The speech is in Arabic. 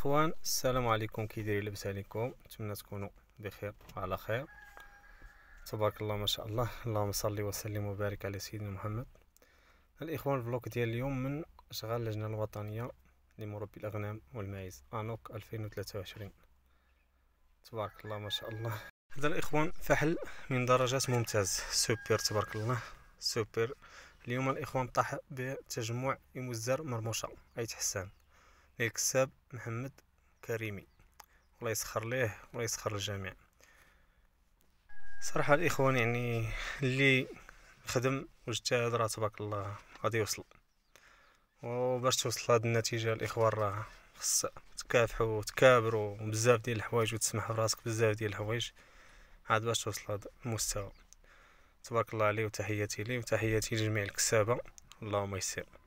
الاخوان السلام عليكم كي داير لاباس عليكم نتمنى تكونوا بخير وعلى خير تبارك الله ما شاء الله اللهم صل وسلم وبارك على سيدنا محمد الاخوان الفلوق ديال اليوم من اشغال اللجنه الوطنيه لمربي الاغنام والمعيز انوك 2023 تبارك الله ما شاء الله هذا الاخوان فحل من درجات ممتاز سوبر تبارك الله سوبر اليوم الاخوان طاح بتجمع يمزر مرموشه اي تحسان الكساب محمد كريمي الله يسخر ليه الله يسخر الجميع صراحة الإخوان يعني اللي خدم واجتهد راه تبارك الله غادي يوصل وباش توصل لهاد النتيجة الإخوان راه خص تكافحوا وتكابروا بزاف ديال الحوايج وتسمح براسك بزاف ديال الحوايج عاد باش توصل لهاد المستوى تبارك الله عليه وتحياتي ليه وتحياتي لجميع الكسابة اللهم يسر